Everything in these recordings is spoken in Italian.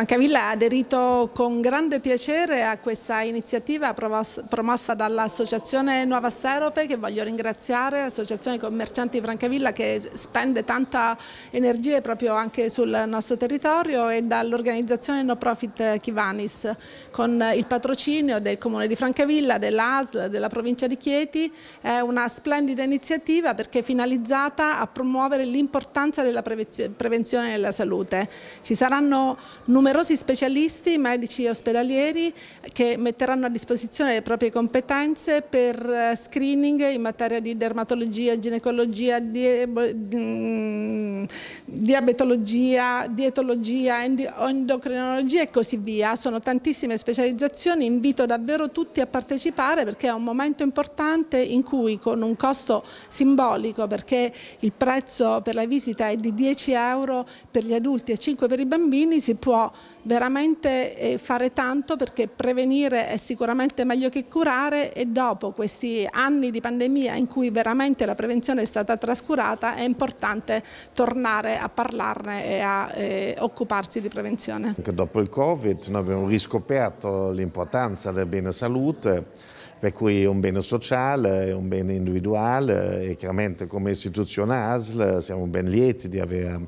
Francavilla ha aderito con grande piacere a questa iniziativa promossa dall'Associazione Nuova Serope che voglio ringraziare, l'Associazione Commercianti Francavilla che spende tanta energia proprio anche sul nostro territorio e dall'organizzazione No Profit Chivanis con il patrocinio del Comune di Francavilla, dell'ASL, della provincia di Chieti. È una splendida iniziativa perché è finalizzata a promuovere l'importanza della prevenzione della salute. Ci saranno numerosi numerosi specialisti, medici e ospedalieri che metteranno a disposizione le proprie competenze per eh, screening in materia di dermatologia, ginecologia, mm, diabetologia, dietologia, endocrinologia e così via. Sono tantissime specializzazioni, invito davvero tutti a partecipare perché è un momento importante in cui con un costo simbolico, perché il prezzo per la visita è di 10 euro per gli adulti e 5 per i bambini, si può veramente eh, fare tanto perché prevenire è sicuramente meglio che curare e dopo questi anni di pandemia in cui veramente la prevenzione è stata trascurata è importante tornare a parlarne e a eh, occuparsi di prevenzione. Anche dopo il Covid noi abbiamo riscoperto l'importanza del bene salute per cui è un bene sociale, è un bene individuale e chiaramente come istituzione ASL siamo ben lieti di aver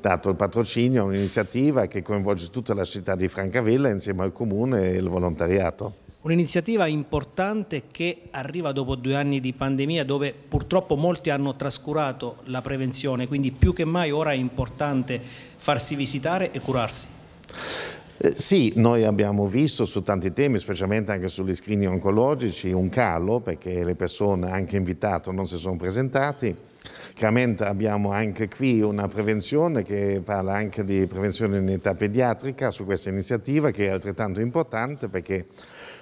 dato il patrocinio a un'iniziativa che coinvolge tutta la città di Francavilla insieme al comune e il volontariato. Un'iniziativa importante che arriva dopo due anni di pandemia dove purtroppo molti hanno trascurato la prevenzione, quindi più che mai ora è importante farsi visitare e curarsi. Eh, sì, noi abbiamo visto su tanti temi, specialmente anche sugli screening oncologici, un calo perché le persone, anche invitate, non si sono presentate. Chiaramente abbiamo anche qui una prevenzione che parla anche di prevenzione in età pediatrica su questa iniziativa che è altrettanto importante perché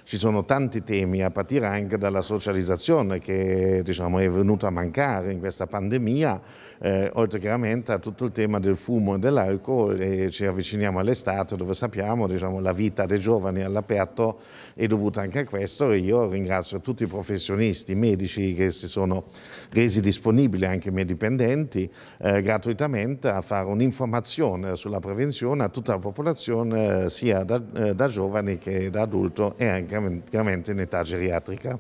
ci sono tanti temi a partire anche dalla socializzazione che diciamo, è venuta a mancare in questa pandemia, eh, oltre chiaramente a tutto il tema del fumo e dell'alcol e ci avviciniamo all'estate dove sappiamo sappiamo, diciamo, la vita dei giovani all'aperto è dovuta anche a questo e io ringrazio tutti i professionisti, i medici che si sono resi disponibili, anche i miei dipendenti, eh, gratuitamente a fare un'informazione sulla prevenzione a tutta la popolazione, eh, sia da, eh, da giovani che da adulto e anche in età geriatrica.